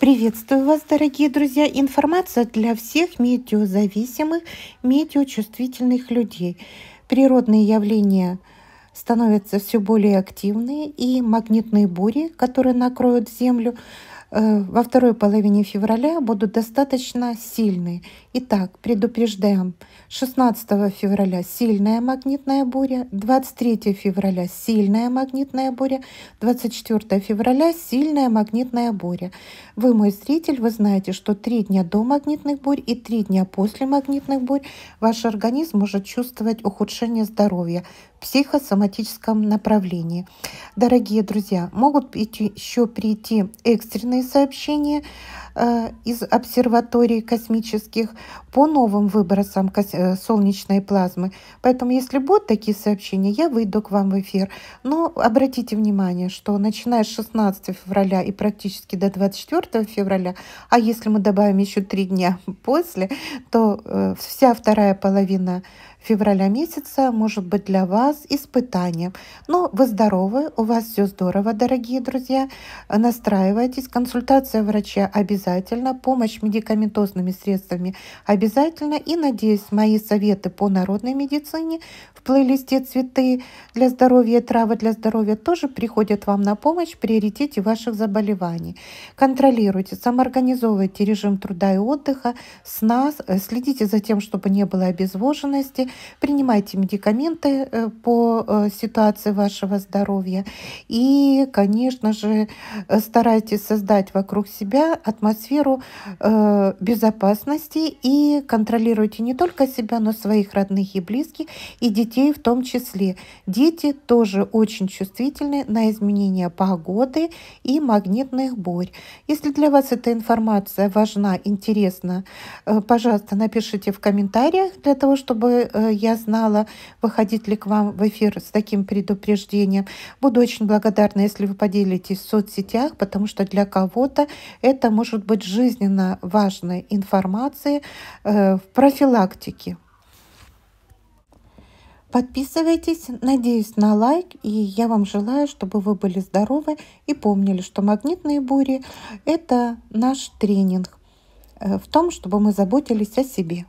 Приветствую вас, дорогие друзья! Информация для всех метеозависимых, метеочувствительных людей. Природные явления становятся все более активные, и магнитные бури, которые накроют Землю, Э, во второй половине февраля будут достаточно сильные. Итак, предупреждаем, 16 февраля сильная магнитная буря, 23 февраля сильная магнитная буря, 24 февраля сильная магнитная буря. Вы, мой зритель, вы знаете, что три дня до магнитных бурь и три дня после магнитных бурь ваш организм может чувствовать ухудшение здоровья психосоматическом направлении. Дорогие друзья, могут еще прийти экстренные сообщения э, из обсерватории космических по новым выбросам э, солнечной плазмы. Поэтому, если будут такие сообщения, я выйду к вам в эфир. Но обратите внимание, что начиная с 16 февраля и практически до 24 февраля, а если мы добавим еще три дня после, то э, вся вторая половина февраля месяца может быть для вас вас испытанием. Но ну, вы здоровы, у вас все здорово, дорогие друзья. Настраивайтесь. Консультация врача обязательно, помощь медикаментозными средствами обязательно. И, надеюсь, мои советы по народной медицине в плейлисте «Цветы для здоровья и травы для здоровья» тоже приходят вам на помощь в приоритете ваших заболеваний. Контролируйте, самоорганизовывайте режим труда и отдыха, сна, следите за тем, чтобы не было обезвоженности, принимайте медикаменты э, по э, ситуации вашего здоровья. И, конечно же, э, старайтесь создать вокруг себя атмосферу э, безопасности и контролируйте не только себя, но своих родных и близких, и детей в том числе. Дети тоже очень чувствительны на изменения погоды и магнитных бурь. Если для вас эта информация важна, интересна, пожалуйста, напишите в комментариях для того, чтобы я знала, выходить ли к вам в эфир с таким предупреждением. Буду очень благодарна, если вы поделитесь в соцсетях, потому что для кого-то это может быть жизненно важной информацией э, в профилактике. Подписывайтесь, надеюсь на лайк, и я вам желаю, чтобы вы были здоровы и помнили, что магнитные бури – это наш тренинг э, в том, чтобы мы заботились о себе.